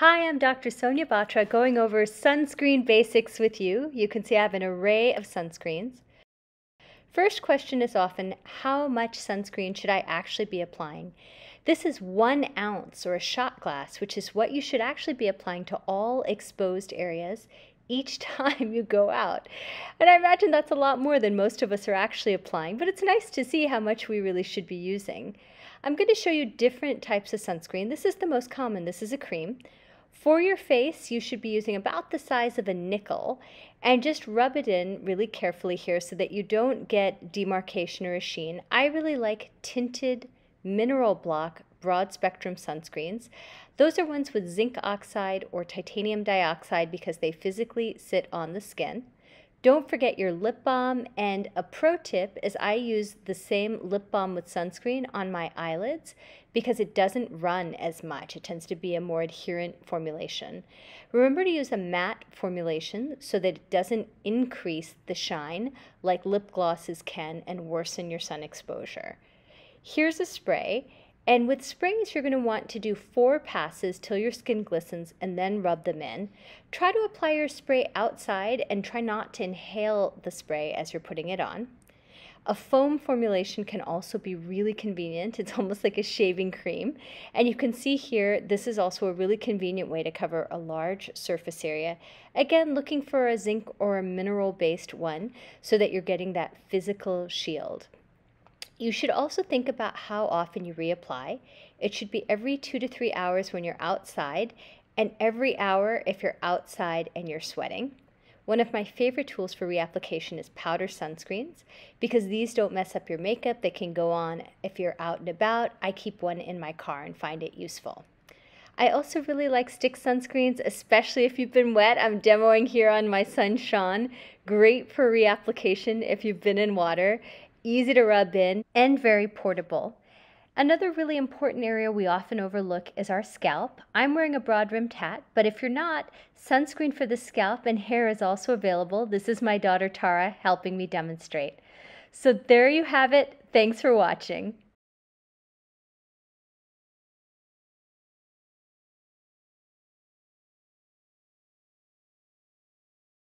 Hi, I'm Dr. Sonia Batra going over sunscreen basics with you. You can see I have an array of sunscreens. First question is often how much sunscreen should I actually be applying? This is one ounce or a shot glass, which is what you should actually be applying to all exposed areas each time you go out. And I imagine that's a lot more than most of us are actually applying, but it's nice to see how much we really should be using. I'm going to show you different types of sunscreen. This is the most common. This is a cream. For your face, you should be using about the size of a nickel and just rub it in really carefully here so that you don't get demarcation or a sheen. I really like tinted mineral block broad spectrum sunscreens. Those are ones with zinc oxide or titanium dioxide because they physically sit on the skin. Don't forget your lip balm. And a pro tip is I use the same lip balm with sunscreen on my eyelids because it doesn't run as much. It tends to be a more adherent formulation. Remember to use a matte formulation so that it doesn't increase the shine like lip glosses can and worsen your sun exposure. Here's a spray and with springs, you're going to want to do four passes till your skin glistens and then rub them in. Try to apply your spray outside and try not to inhale the spray as you're putting it on. A foam formulation can also be really convenient. It's almost like a shaving cream. And you can see here, this is also a really convenient way to cover a large surface area. Again, looking for a zinc or a mineral based one so that you're getting that physical shield. You should also think about how often you reapply. It should be every two to three hours when you're outside, and every hour if you're outside and you're sweating. One of my favorite tools for reapplication is powder sunscreens because these don't mess up your makeup. They can go on if you're out and about. I keep one in my car and find it useful. I also really like stick sunscreens, especially if you've been wet. I'm demoing here on my Sean. Great for reapplication if you've been in water easy to rub in, and very portable. Another really important area we often overlook is our scalp. I'm wearing a broad rimmed hat, but if you're not, sunscreen for the scalp and hair is also available. This is my daughter Tara helping me demonstrate. So there you have it. Thanks for watching.